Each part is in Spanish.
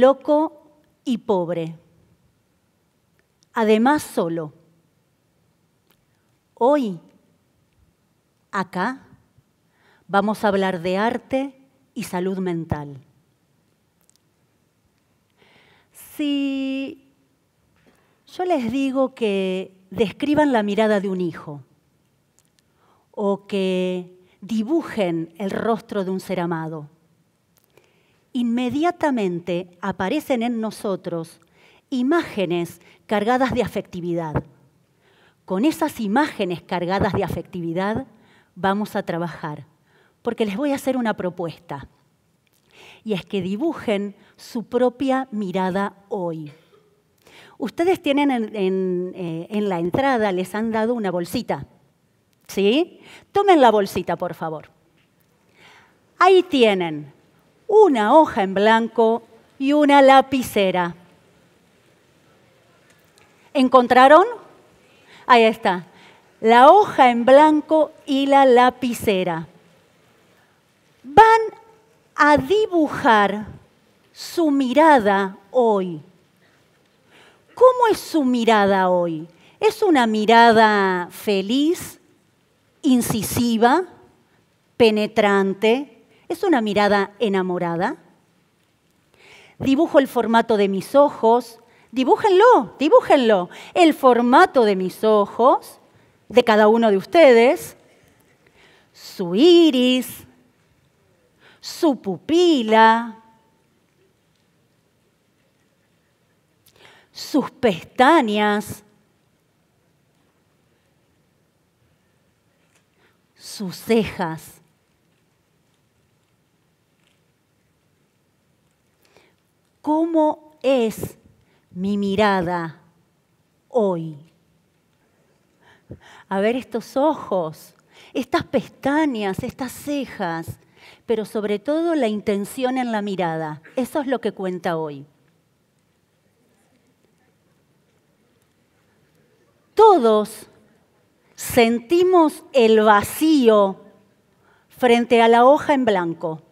loco y pobre. Además solo. Hoy, acá, vamos a hablar de arte y salud mental. Si yo les digo que describan la mirada de un hijo o que dibujen el rostro de un ser amado, inmediatamente aparecen en nosotros imágenes cargadas de afectividad. Con esas imágenes cargadas de afectividad vamos a trabajar, porque les voy a hacer una propuesta, y es que dibujen su propia mirada hoy. Ustedes tienen en, eh, la entrada, les han dado una bolsita, ¿sí? Tomen la bolsita, por favor. Ahí tienen una hoja en blanco y una lapicera. ¿Encontraron? Ahí está. La hoja en blanco y la lapicera. Van a dibujar su mirada hoy. ¿Cómo es su mirada hoy? ¿Es una mirada feliz, incisiva, penetrante, ¿Es una mirada enamorada? Dibujo el formato de mis ojos. Dibújenlo, dibújenlo. El formato de mis ojos, de cada uno de ustedes. Su iris, su pupila, sus pestañas, sus cejas. ¿Cómo es mi mirada hoy? A ver estos ojos, estas pestañas, estas cejas, pero sobre todo la intención en la mirada. Eso es lo que cuenta hoy. Todos sentimos el vacío frente a la hoja en blanco.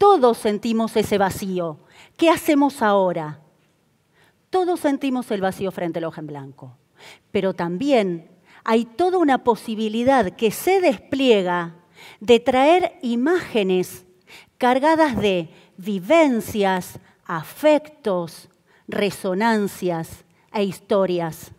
Todos sentimos ese vacío. ¿Qué hacemos ahora? Todos sentimos el vacío frente al hoja en blanco. Pero también hay toda una posibilidad que se despliega de traer imágenes cargadas de vivencias, afectos, resonancias e historias.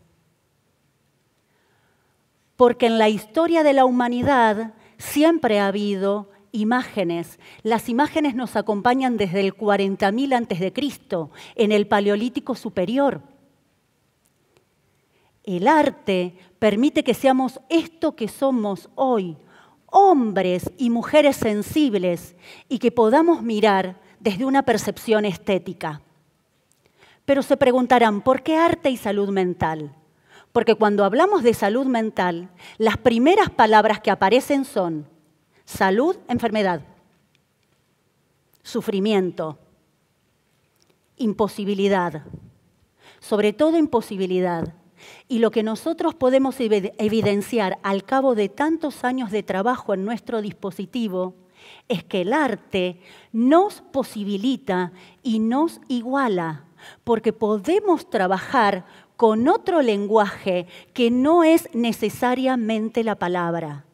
Porque en la historia de la humanidad siempre ha habido imágenes. Las imágenes nos acompañan desde el 40.000 antes de Cristo, en el Paleolítico superior. El arte permite que seamos esto que somos hoy, hombres y mujeres sensibles, y que podamos mirar desde una percepción estética. Pero se preguntarán, ¿por qué arte y salud mental? Porque cuando hablamos de salud mental, las primeras palabras que aparecen son Salud, enfermedad. Sufrimiento. Imposibilidad. Sobre todo imposibilidad. Y lo que nosotros podemos evidenciar al cabo de tantos años de trabajo en nuestro dispositivo es que el arte nos posibilita y nos iguala, porque podemos trabajar con otro lenguaje que no es necesariamente la palabra.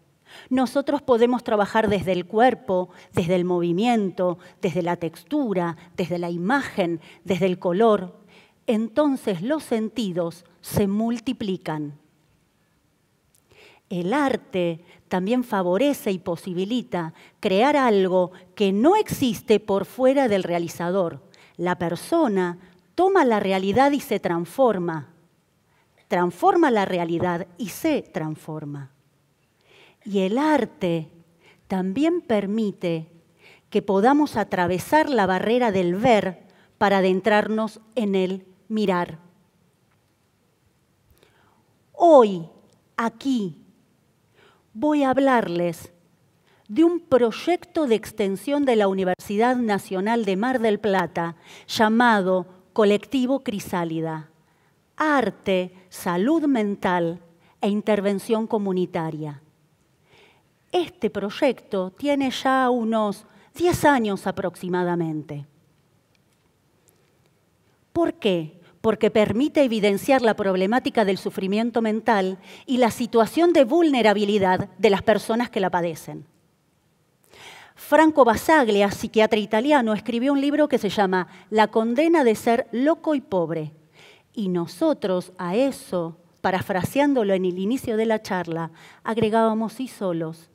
Nosotros podemos trabajar desde el cuerpo, desde el movimiento, desde la textura, desde la imagen, desde el color. Entonces los sentidos se multiplican. El arte también favorece y posibilita crear algo que no existe por fuera del realizador. La persona toma la realidad y se transforma. Transforma la realidad y se transforma. Y el arte también permite que podamos atravesar la barrera del ver para adentrarnos en el mirar. Hoy, aquí, voy a hablarles de un proyecto de extensión de la Universidad Nacional de Mar del Plata llamado Colectivo Crisálida, Arte, Salud Mental e Intervención Comunitaria. Este proyecto tiene ya unos 10 años aproximadamente. ¿Por qué? Porque permite evidenciar la problemática del sufrimiento mental y la situación de vulnerabilidad de las personas que la padecen. Franco Basaglia, psiquiatra italiano, escribió un libro que se llama La condena de ser loco y pobre. Y nosotros a eso, parafraseándolo en el inicio de la charla, agregábamos y solos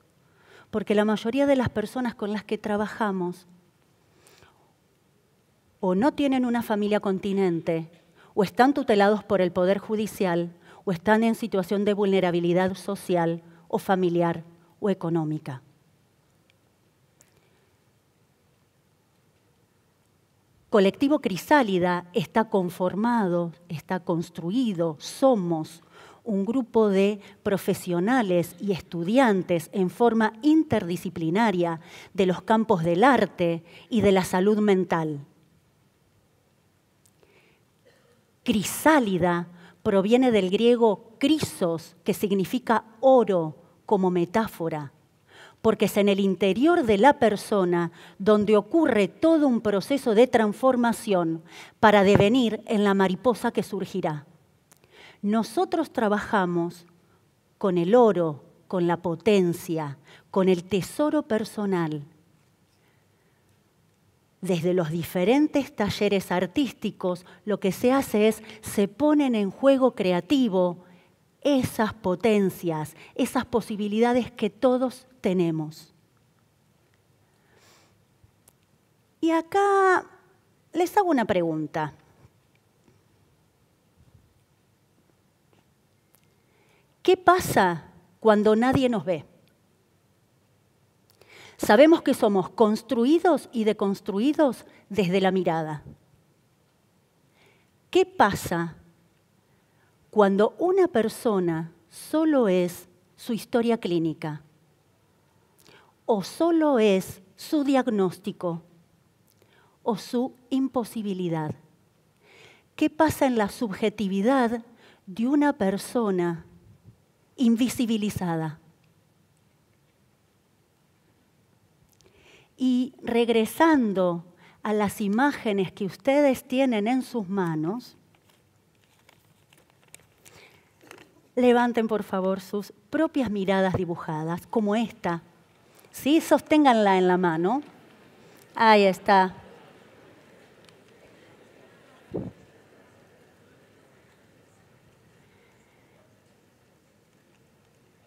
porque la mayoría de las personas con las que trabajamos o no tienen una familia continente, o están tutelados por el Poder Judicial, o están en situación de vulnerabilidad social o familiar o económica. Colectivo Crisálida está conformado, está construido, somos un grupo de profesionales y estudiantes en forma interdisciplinaria de los campos del arte y de la salud mental. Crisálida proviene del griego crisos, que significa oro como metáfora, porque es en el interior de la persona donde ocurre todo un proceso de transformación para devenir en la mariposa que surgirá. Nosotros trabajamos con el oro, con la potencia, con el tesoro personal. Desde los diferentes talleres artísticos, lo que se hace es, se ponen en juego creativo esas potencias, esas posibilidades que todos tenemos. Y acá les hago una pregunta. ¿Qué pasa cuando nadie nos ve? Sabemos que somos construidos y deconstruidos desde la mirada. ¿Qué pasa cuando una persona solo es su historia clínica? ¿O solo es su diagnóstico? ¿O su imposibilidad? ¿Qué pasa en la subjetividad de una persona invisibilizada. Y regresando a las imágenes que ustedes tienen en sus manos, levanten por favor sus propias miradas dibujadas, como esta. ¿Sí? Sosténganla en la mano. Ahí está.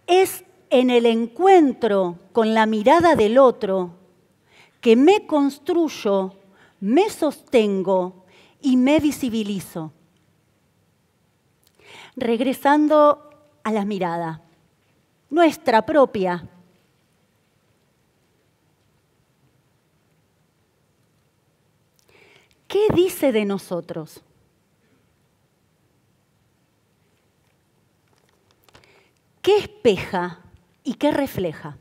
Es en el encuentro con la mirada del otro que me construyo, me sostengo y me visibilizo. Regresando a la mirada, nuestra propia. ¿Qué dice de nosotros? ¿Qué espeja y qué refleja?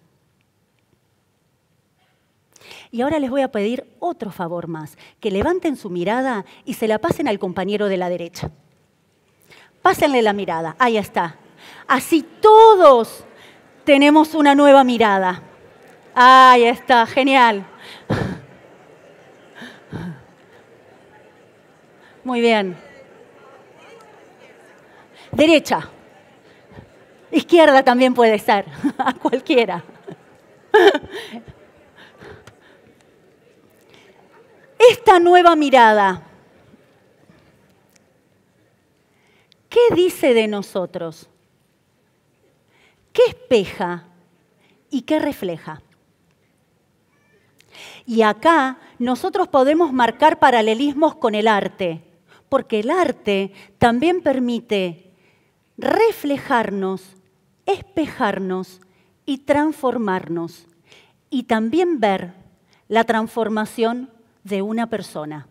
Y ahora les voy a pedir otro favor más, que levanten su mirada y se la pasen al compañero de la derecha. Pásenle la mirada, ahí está. Así todos tenemos una nueva mirada. Ahí está, genial. Muy bien. Derecha. Izquierda también puede ser, a cualquiera. Esta nueva mirada, ¿qué dice de nosotros? ¿Qué espeja y qué refleja? Y acá nosotros podemos marcar paralelismos con el arte, porque el arte también permite reflejarnos espejarnos y transformarnos y también ver la transformación de una persona.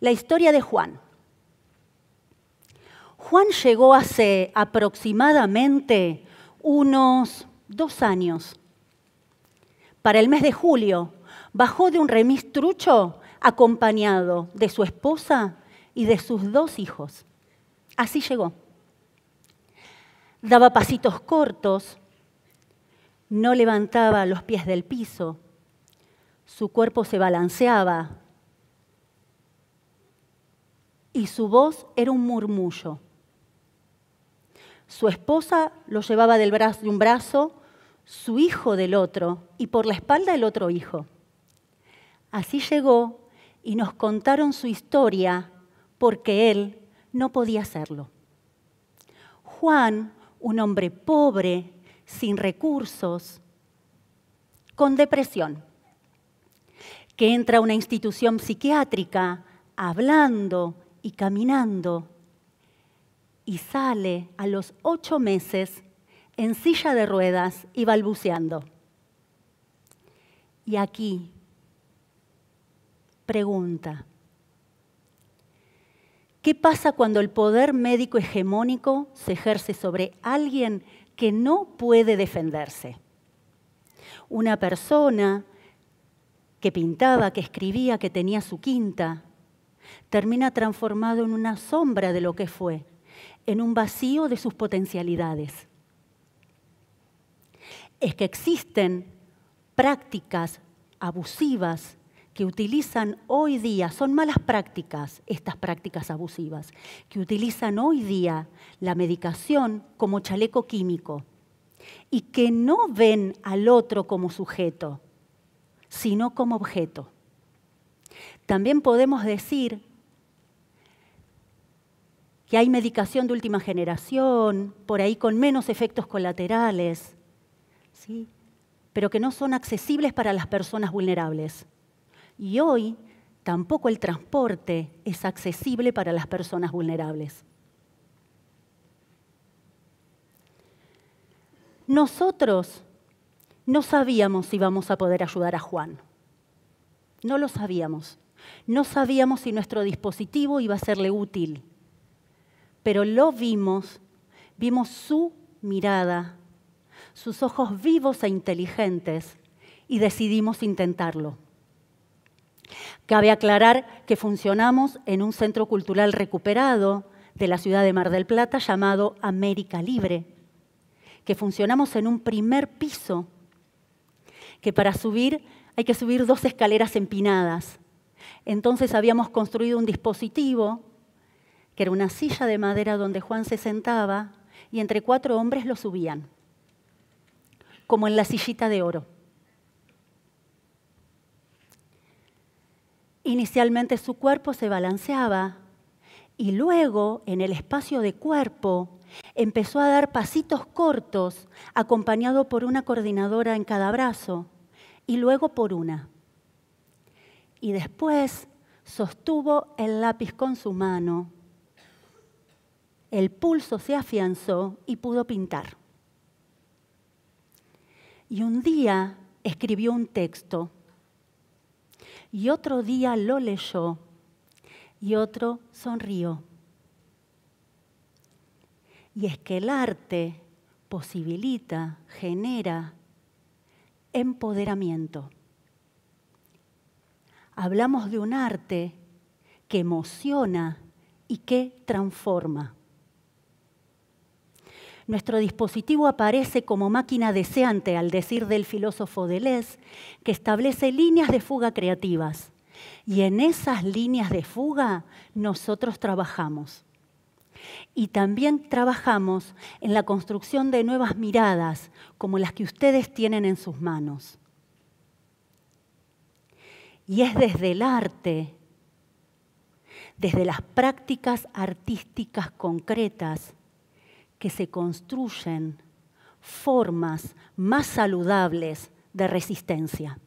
La historia de Juan. Juan llegó hace aproximadamente unos dos años. Para el mes de julio, bajó de un remis trucho acompañado de su esposa y de sus dos hijos. Así llegó. Daba pasitos cortos, no levantaba los pies del piso, su cuerpo se balanceaba y su voz era un murmullo. Su esposa lo llevaba del brazo, de un brazo, su hijo del otro y por la espalda el otro hijo. Así llegó y nos contaron su historia porque él no podía hacerlo. Juan, un hombre pobre, sin recursos, con depresión, que entra a una institución psiquiátrica hablando y caminando y sale a los ocho meses en silla de ruedas y balbuceando. Y aquí Pregunta. ¿Qué pasa cuando el poder médico hegemónico se ejerce sobre alguien que no puede defenderse? Una persona que pintaba, que escribía, que tenía su quinta, termina transformado en una sombra de lo que fue, en un vacío de sus potencialidades. Es que existen prácticas abusivas que utilizan hoy día, son malas prácticas estas prácticas abusivas, que utilizan hoy día la medicación como chaleco químico y que no ven al otro como sujeto, sino como objeto. También podemos decir que hay medicación de última generación, por ahí con menos efectos colaterales, ¿sí? pero que no son accesibles para las personas vulnerables. Y hoy tampoco el transporte es accesible para las personas vulnerables. Nosotros no sabíamos si íbamos a poder ayudar a Juan. No lo sabíamos. No sabíamos si nuestro dispositivo iba a serle útil. Pero lo vimos, vimos su mirada, sus ojos vivos e inteligentes y decidimos intentarlo. Cabe aclarar que funcionamos en un centro cultural recuperado de la ciudad de Mar del Plata llamado América Libre, que funcionamos en un primer piso, que para subir hay que subir dos escaleras empinadas. Entonces habíamos construido un dispositivo, que era una silla de madera donde Juan se sentaba, y entre cuatro hombres lo subían, como en la sillita de oro. Inicialmente su cuerpo se balanceaba y luego en el espacio de cuerpo empezó a dar pasitos cortos acompañado por una coordinadora en cada brazo y luego por una. Y después sostuvo el lápiz con su mano. El pulso se afianzó y pudo pintar. Y un día escribió un texto y otro día lo leyó y otro sonrió. Y es que el arte posibilita, genera empoderamiento. Hablamos de un arte que emociona y que transforma. Nuestro dispositivo aparece como máquina deseante, al decir del filósofo Deleuze, que establece líneas de fuga creativas. Y en esas líneas de fuga nosotros trabajamos. Y también trabajamos en la construcción de nuevas miradas, como las que ustedes tienen en sus manos. Y es desde el arte, desde las prácticas artísticas concretas, que se construyen formas más saludables de resistencia.